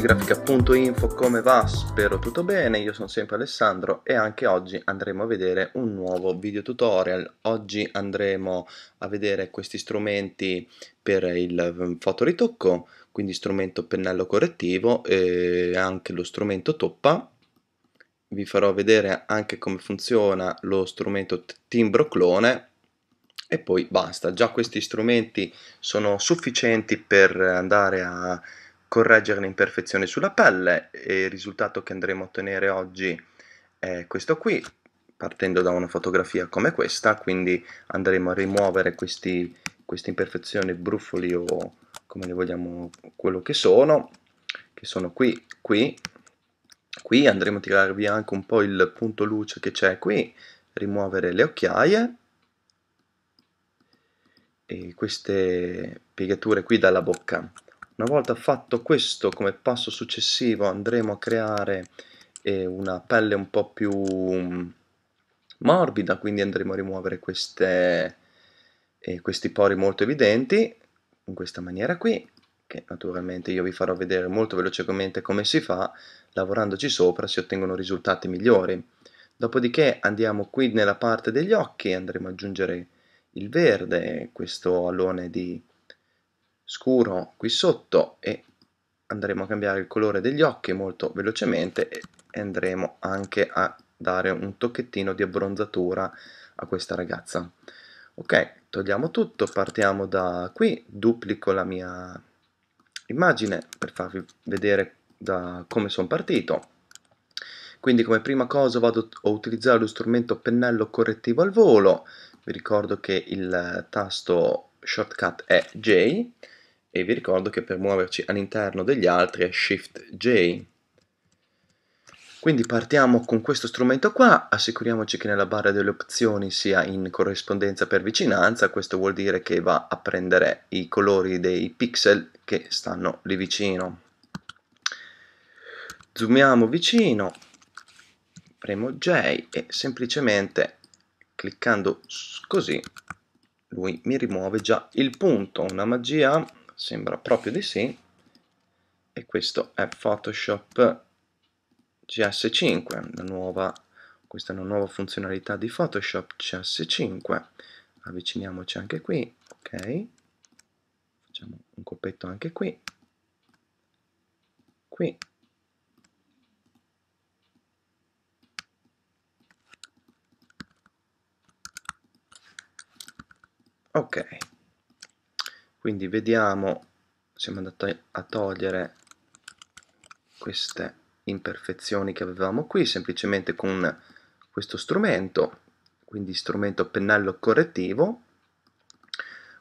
grafica.info, come va? Spero tutto bene, io sono sempre Alessandro e anche oggi andremo a vedere un nuovo video tutorial. Oggi andremo a vedere questi strumenti per il fotoritocco, quindi strumento pennello correttivo e anche lo strumento toppa. Vi farò vedere anche come funziona lo strumento timbro clone e poi basta. Già questi strumenti sono sufficienti per andare a correggere le imperfezioni sulla pelle e il risultato che andremo a ottenere oggi è questo qui partendo da una fotografia come questa quindi andremo a rimuovere questi, queste imperfezioni, brufoli o come le vogliamo quello che sono che sono qui, qui qui andremo a tirare via anche un po' il punto luce che c'è qui rimuovere le occhiaie e queste piegature qui dalla bocca una volta fatto questo come passo successivo andremo a creare eh, una pelle un po' più mm, morbida quindi andremo a rimuovere queste, eh, questi pori molto evidenti in questa maniera qui che naturalmente io vi farò vedere molto velocemente come si fa lavorandoci sopra si ottengono risultati migliori dopodiché andiamo qui nella parte degli occhi andremo ad aggiungere il verde questo alone di scuro qui sotto e andremo a cambiare il colore degli occhi molto velocemente e andremo anche a dare un tocchettino di abbronzatura a questa ragazza ok togliamo tutto partiamo da qui duplico la mia immagine per farvi vedere da come sono partito quindi come prima cosa vado a utilizzare lo strumento pennello correttivo al volo vi ricordo che il tasto shortcut è J e vi ricordo che per muoverci all'interno degli altri è Shift J. Quindi partiamo con questo strumento qua, assicuriamoci che nella barra delle opzioni sia in corrispondenza per vicinanza, questo vuol dire che va a prendere i colori dei pixel che stanno lì vicino. Zoomiamo vicino, premo J e semplicemente cliccando così lui mi rimuove già il punto, una magia sembra proprio di sì e questo è Photoshop CS5 nuova, questa è una nuova funzionalità di Photoshop CS5 avviciniamoci anche qui ok facciamo un colpetto anche qui qui ok quindi vediamo siamo andati a togliere queste imperfezioni che avevamo qui semplicemente con questo strumento quindi strumento pennello correttivo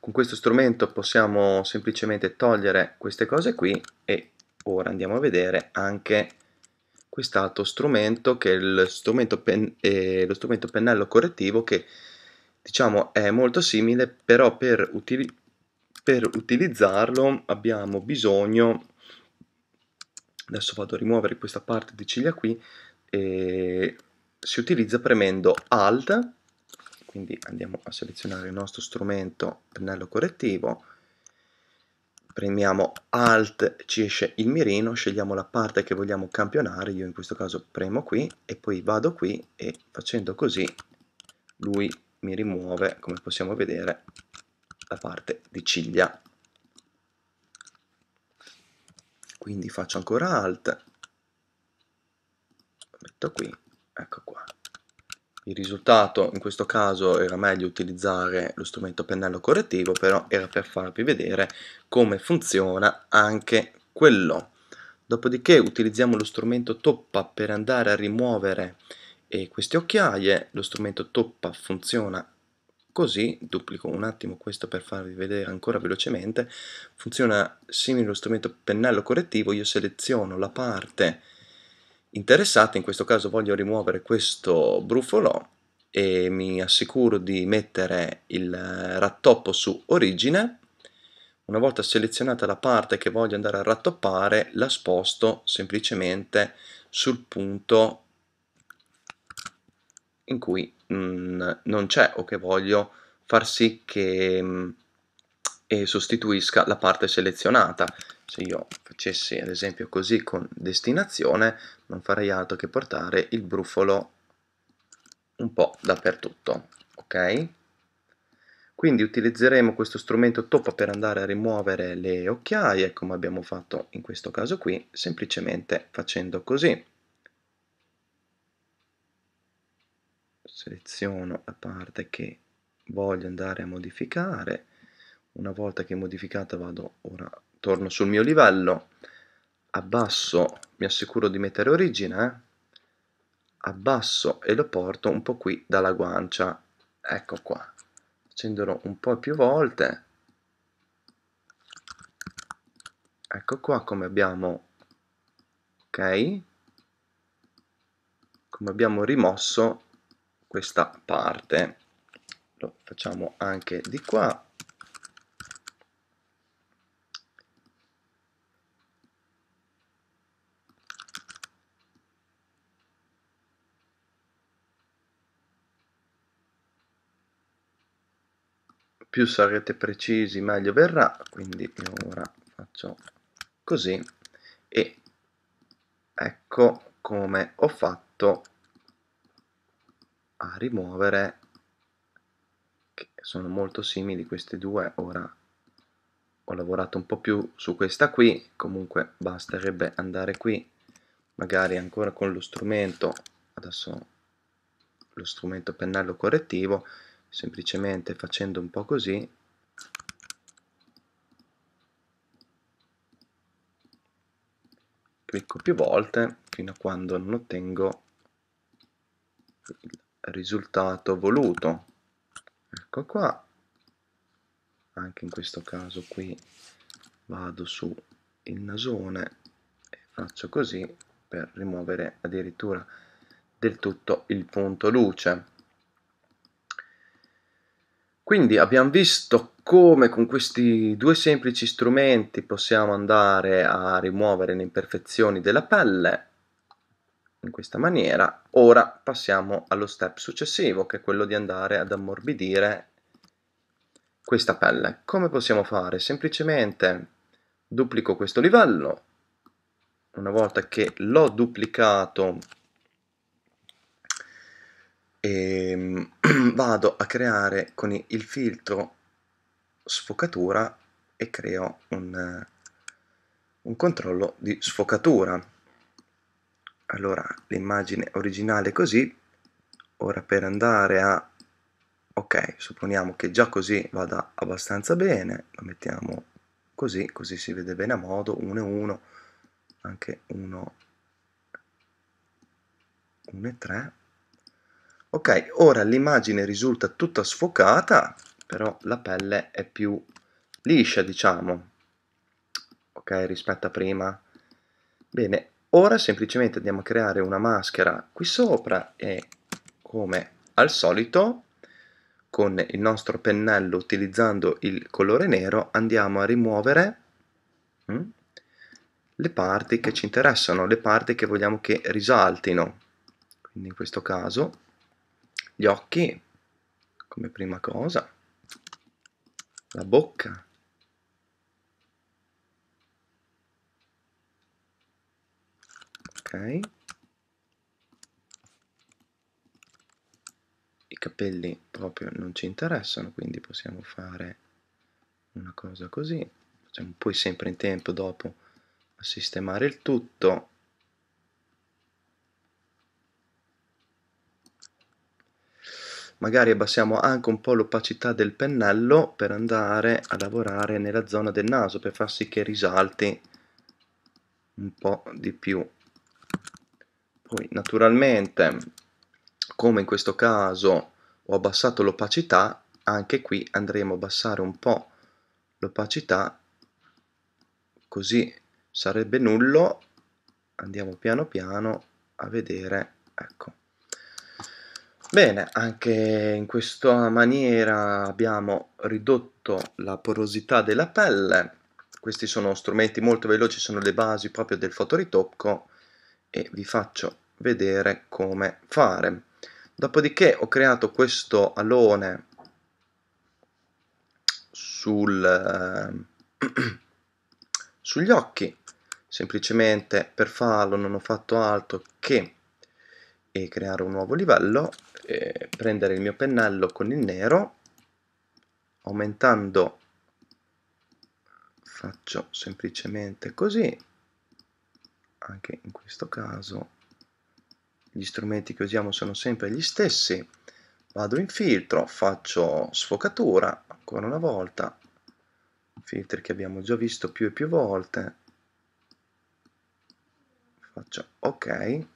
con questo strumento possiamo semplicemente togliere queste cose qui e ora andiamo a vedere anche quest'altro strumento che è strumento eh, lo strumento pennello correttivo che diciamo è molto simile però per utilizzare per utilizzarlo abbiamo bisogno adesso vado a rimuovere questa parte di ciglia qui e si utilizza premendo alt quindi andiamo a selezionare il nostro strumento pennello correttivo premiamo alt ci esce il mirino scegliamo la parte che vogliamo campionare io in questo caso premo qui e poi vado qui e facendo così lui mi rimuove come possiamo vedere la parte di ciglia quindi faccio ancora alt metto qui ecco qua il risultato in questo caso era meglio utilizzare lo strumento pennello correttivo però era per farvi vedere come funziona anche quello dopodiché utilizziamo lo strumento toppa per andare a rimuovere e eh, queste occhiaie lo strumento toppa funziona Così, duplico un attimo questo per farvi vedere ancora velocemente, funziona simile allo strumento pennello correttivo, io seleziono la parte interessata, in questo caso voglio rimuovere questo brufolò e mi assicuro di mettere il rattoppo su origine, una volta selezionata la parte che voglio andare a rattoppare, la sposto semplicemente sul punto in cui Mm, non c'è o che voglio far sì che mh, mm, sostituisca la parte selezionata. Se io facessi ad esempio così con destinazione non farei altro che portare il brufolo un po' dappertutto, ok? Quindi utilizzeremo questo strumento top per andare a rimuovere le occhiaie come abbiamo fatto in questo caso qui, semplicemente facendo così. seleziono la parte che voglio andare a modificare una volta che modificata vado ora torno sul mio livello abbasso mi assicuro di mettere origine eh? abbasso e lo porto un po' qui dalla guancia ecco qua facendolo un po' più volte ecco qua come abbiamo ok come abbiamo rimosso questa parte lo facciamo anche di qua più sarete precisi meglio verrà quindi io ora faccio così e ecco come ho fatto a rimuovere che sono molto simili queste due ora ho lavorato un po' più su questa qui comunque basterebbe andare qui magari ancora con lo strumento adesso lo strumento pennello correttivo semplicemente facendo un po' così clicco più volte fino a quando non ottengo il risultato voluto ecco qua anche in questo caso qui vado su il nasone e faccio così per rimuovere addirittura del tutto il punto luce quindi abbiamo visto come con questi due semplici strumenti possiamo andare a rimuovere le imperfezioni della pelle in questa maniera. Ora passiamo allo step successivo che è quello di andare ad ammorbidire questa pelle. Come possiamo fare? Semplicemente duplico questo livello, una volta che l'ho duplicato e ehm, vado a creare con il filtro sfocatura e creo un, un controllo di sfocatura allora l'immagine originale è così ora per andare a ok supponiamo che già così vada abbastanza bene la mettiamo così così si vede bene a modo 1 e 1 anche 1 1 e 3 ok ora l'immagine risulta tutta sfocata però la pelle è più liscia diciamo ok rispetto a prima bene Ora semplicemente andiamo a creare una maschera qui sopra e come al solito con il nostro pennello utilizzando il colore nero andiamo a rimuovere hm, le parti che ci interessano, le parti che vogliamo che risaltino. Quindi in questo caso gli occhi come prima cosa, la bocca, ok i capelli proprio non ci interessano quindi possiamo fare una cosa così facciamo poi sempre in tempo dopo a sistemare il tutto magari abbassiamo anche un po' l'opacità del pennello per andare a lavorare nella zona del naso per far sì che risalti un po' di più poi naturalmente come in questo caso ho abbassato l'opacità anche qui andremo a abbassare un po' l'opacità così sarebbe nullo andiamo piano piano a vedere ecco bene anche in questa maniera abbiamo ridotto la porosità della pelle questi sono strumenti molto veloci sono le basi proprio del fotoritocco e vi faccio vedere come fare dopodiché ho creato questo alone sul, eh, sugli occhi semplicemente per farlo non ho fatto altro che eh, creare un nuovo livello eh, prendere il mio pennello con il nero aumentando faccio semplicemente così anche in questo caso gli strumenti che usiamo sono sempre gli stessi vado in filtro, faccio sfocatura ancora una volta filtri che abbiamo già visto più e più volte faccio ok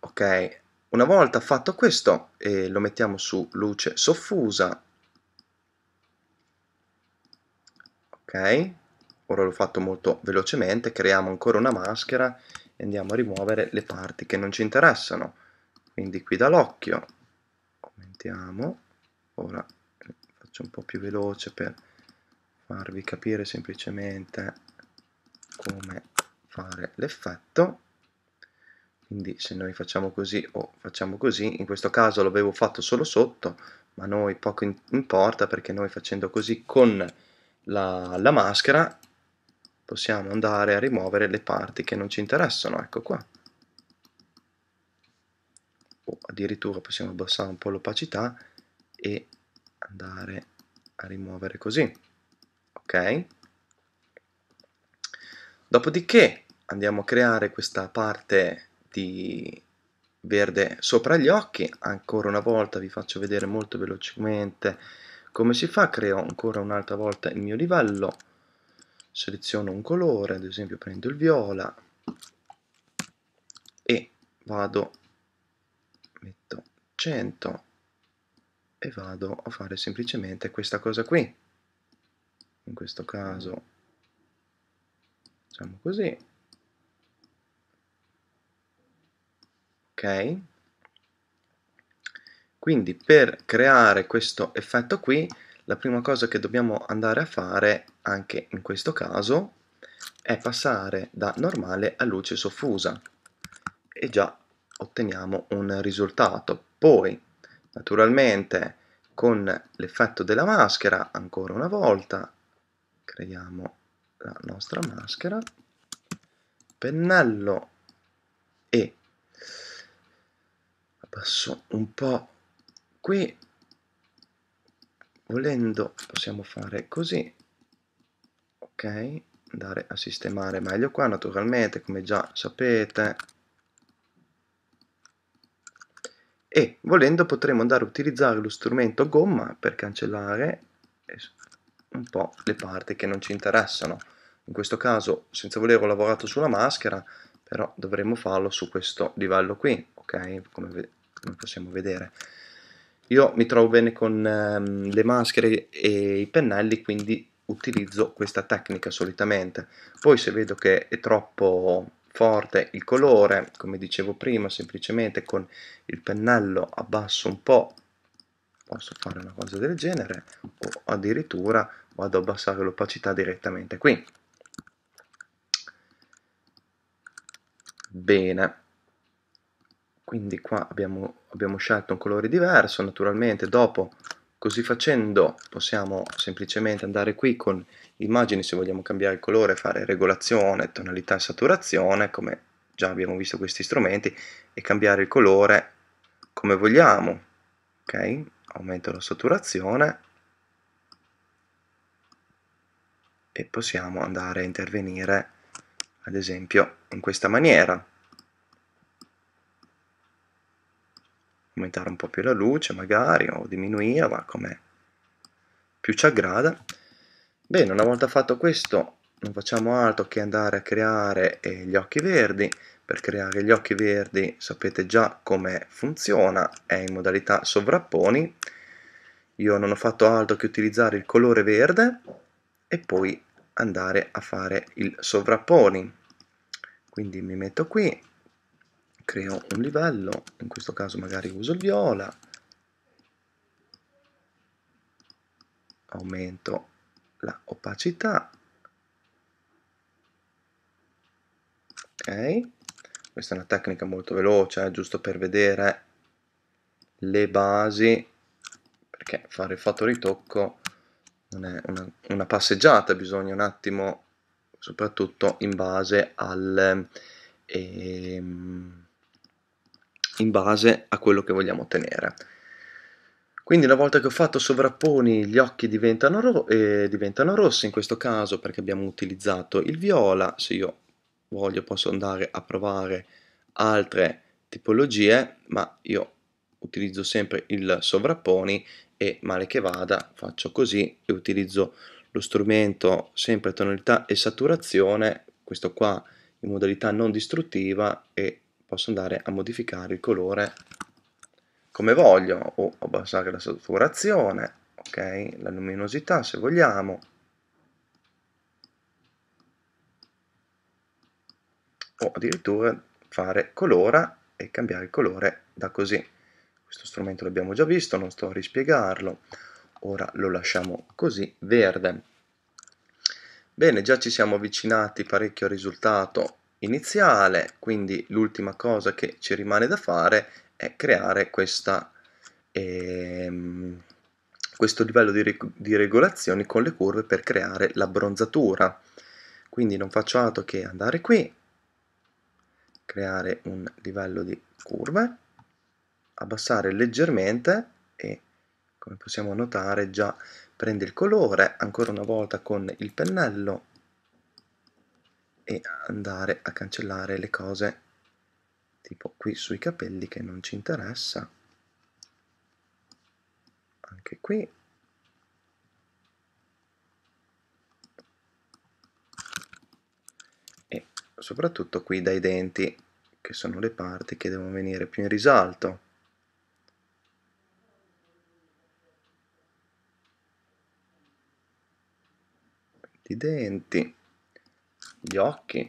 ok una volta fatto questo eh, lo mettiamo su luce soffusa ok ora l'ho fatto molto velocemente creiamo ancora una maschera e andiamo a rimuovere le parti che non ci interessano quindi qui dall'occhio aumentiamo ora faccio un po' più veloce per farvi capire semplicemente come fare l'effetto quindi se noi facciamo così o facciamo così in questo caso l'avevo fatto solo sotto ma noi poco importa perché noi facendo così con la, la maschera possiamo andare a rimuovere le parti che non ci interessano, ecco qua. O addirittura possiamo abbassare un po' l'opacità e andare a rimuovere così. Ok? Dopodiché andiamo a creare questa parte di verde sopra gli occhi, ancora una volta vi faccio vedere molto velocemente come si fa? Creo ancora un'altra volta il mio livello, seleziono un colore, ad esempio prendo il viola e vado, metto 100 e vado a fare semplicemente questa cosa qui. In questo caso facciamo così. Ok, quindi per creare questo effetto qui, la prima cosa che dobbiamo andare a fare, anche in questo caso, è passare da normale a luce soffusa e già otteniamo un risultato. Poi, naturalmente, con l'effetto della maschera, ancora una volta, creiamo la nostra maschera, pennello e abbasso un po' qui volendo possiamo fare così ok andare a sistemare meglio qua naturalmente come già sapete e volendo potremo andare a utilizzare lo strumento gomma per cancellare un po' le parti che non ci interessano in questo caso senza voler ho lavorato sulla maschera però dovremmo farlo su questo livello qui ok come possiamo vedere io mi trovo bene con ehm, le maschere e i pennelli, quindi utilizzo questa tecnica solitamente. Poi se vedo che è troppo forte il colore, come dicevo prima, semplicemente con il pennello abbasso un po', posso fare una cosa del genere, o addirittura vado ad abbassare l'opacità direttamente qui. Bene quindi qua abbiamo, abbiamo scelto un colore diverso naturalmente dopo così facendo possiamo semplicemente andare qui con immagini se vogliamo cambiare il colore fare regolazione tonalità e saturazione come già abbiamo visto questi strumenti e cambiare il colore come vogliamo ok aumento la saturazione e possiamo andare a intervenire ad esempio in questa maniera aumentare un po' più la luce magari o diminuire, ma come più ci aggrada. Bene, una volta fatto questo non facciamo altro che andare a creare eh, gli occhi verdi. Per creare gli occhi verdi sapete già come funziona, è in modalità sovrapponi. Io non ho fatto altro che utilizzare il colore verde e poi andare a fare il sovrapponi. Quindi mi metto qui, creo un livello, in questo caso magari uso il viola, aumento la opacità, ok, questa è una tecnica molto veloce, eh, giusto per vedere le basi, perché fare il fatto ritocco non è una, una passeggiata, bisogna un attimo, soprattutto in base al... Ehm, in base a quello che vogliamo ottenere. Quindi una volta che ho fatto sovrapponi gli occhi diventano, ro eh, diventano rossi, in questo caso perché abbiamo utilizzato il viola, se io voglio posso andare a provare altre tipologie, ma io utilizzo sempre il sovrapponi e male che vada faccio così e utilizzo lo strumento sempre tonalità e saturazione, questo qua in modalità non distruttiva e posso andare a modificare il colore come voglio o abbassare la saturazione, ok? La luminosità se vogliamo. O addirittura fare colora e cambiare il colore da così. Questo strumento l'abbiamo già visto, non sto a rispiegarlo. Ora lo lasciamo così verde. Bene, già ci siamo avvicinati parecchio al risultato iniziale, quindi l'ultima cosa che ci rimane da fare è creare questa, ehm, questo livello di, reg di regolazioni con le curve per creare l'abbronzatura. Quindi non faccio altro che andare qui, creare un livello di curve, abbassare leggermente e come possiamo notare già prende il colore ancora una volta con il pennello e andare a cancellare le cose tipo qui sui capelli che non ci interessa anche qui e soprattutto qui dai denti che sono le parti che devono venire più in risalto i denti gli occhi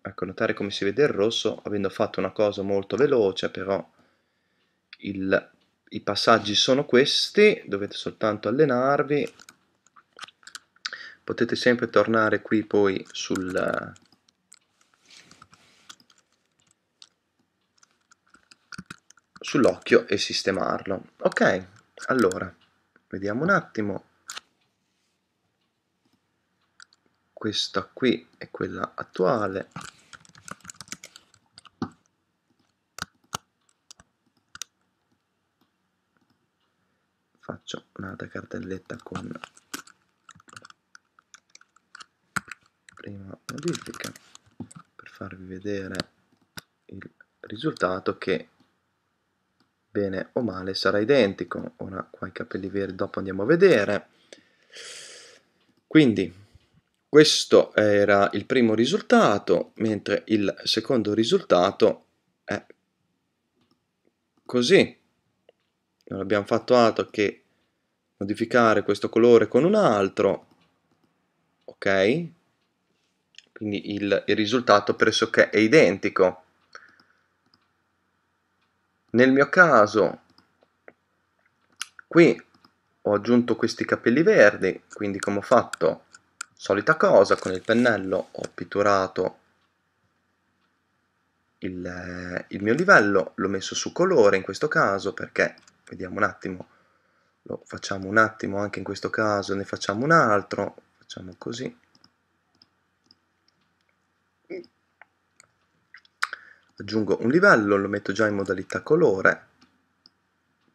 ecco notare come si vede il rosso avendo fatto una cosa molto veloce però il, i passaggi sono questi dovete soltanto allenarvi potete sempre tornare qui poi sul sull'occhio e sistemarlo ok allora vediamo un attimo questa qui è quella attuale faccio un'altra cartelletta con prima modifica per farvi vedere il risultato che bene o male sarà identico ora qua i capelli verdi dopo andiamo a vedere quindi questo era il primo risultato, mentre il secondo risultato è così. Non abbiamo fatto altro che modificare questo colore con un altro, ok? Quindi il, il risultato pressoché è identico. Nel mio caso, qui ho aggiunto questi capelli verdi, quindi come ho fatto solita cosa con il pennello ho pitturato il, il, mio livello l'ho messo su colore in questo caso perché vediamo un attimo lo facciamo un attimo anche in questo caso ne facciamo un altro facciamo così aggiungo un livello lo metto già in modalità colore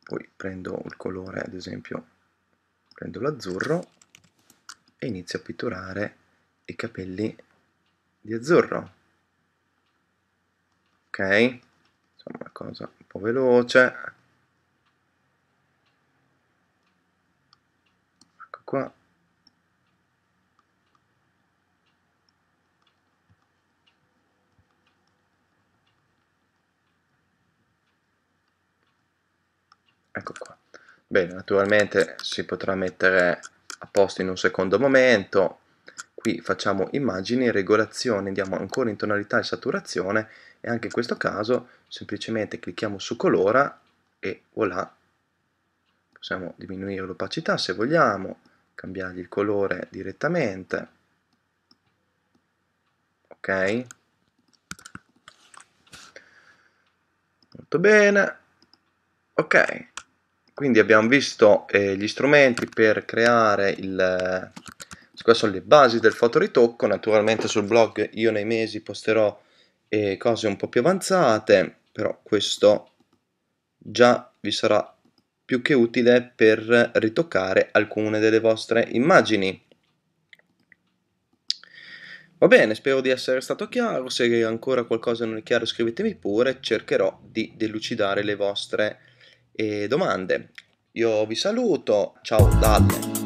poi prendo il colore ad esempio prendo l'azzurro e inizio a pitturare i capelli di azzurro ok insomma una cosa un po' veloce ecco qua ecco qua bene naturalmente si potrà mettere a posto in un secondo momento. Qui facciamo immagini, regolazione, andiamo ancora in tonalità e saturazione e anche in questo caso semplicemente clicchiamo su colora e voilà. Possiamo diminuire l'opacità se vogliamo, cambiargli il colore direttamente. Ok? Molto bene. Ok quindi abbiamo visto eh, gli strumenti per creare il, eh, queste sono le basi del fotoritocco, naturalmente sul blog io nei mesi posterò eh, cose un po' più avanzate, però questo già vi sarà più che utile per ritoccare alcune delle vostre immagini. Va bene, spero di essere stato chiaro, se ancora qualcosa non è chiaro scrivetemi pure, cercherò di delucidare le vostre immagini e domande. Io vi saluto, ciao Dalle.